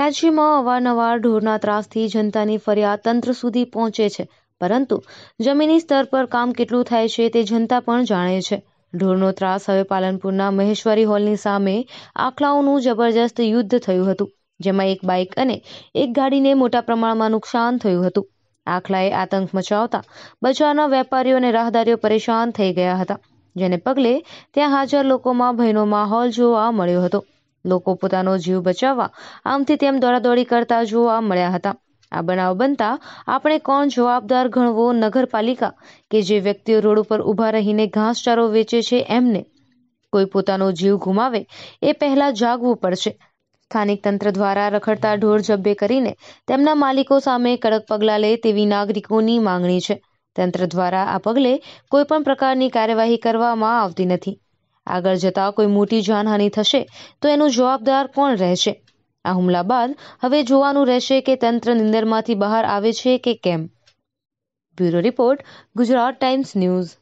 રાજ્યમાં અવારનવાર ઢોરના ત્રાસથી જનતાની ફરિયાદ તંત્ર સુધી પહોંચે છે પરંતુ જમીની સ્તર પર કામ કેટલું થાય છે તે જનતા પણ જાણે છે ઢોરનો ત્રાસ હવે પાલનપુરના મહેશ્વરી હોલની સામે આખલાઓનું જબરજસ્ત યુદ્ધ થયું હતું જેમાં એક બાઇક અને એક ગાડીને મોટા પ્રમાણમાં નુકસાન થયું હતું આખલાએ આતંક મચાવતા બજારના વેપારીઓ અને રાહદારીઓ પરેશાન થઈ ગયા હતા જેને પગલે ત્યાં હાજર લોકોમાં ભયનો માહોલ જોવા મળ્યો હતો લોકો પોતાનો જીવ બચાવવા આમથી તેમ દોડાદોડી કરતા જોવા મળ્યા હતા આ બનાવ બનતા આપણે કોણ જવાબદાર ગણવો નગરપાલિકા કે જે વ્યક્તિઓ રોડ ઉપર ઊભા રહીને ઘાસચારો વેચે છે એમને કોઈ પોતાનો જીવ ગુમાવે એ પહેલા જાગવું પડશે સ્થાનિક તંત્ર દ્વારા રખડતા ઢોર જબ્બે કરીને તેમના માલિકો સામે કડક પગલાં લે તેવી નાગરિકોની માંગણી છે તંત્ર દ્વારા આ પગલે કોઈ પણ પ્રકારની કાર્યવાહી કરવામાં આવતી નથી આગળ જતા કોઈ મોટી જાનહાનિ થશે તો એનો જવાબદાર કોણ રહેશે આ હુમલા બાદ હવે જોવાનું રહેશે કે તંત્ર નિંદરમાંથી બહાર આવે છે કે કેમ bureau report Gujarat Times news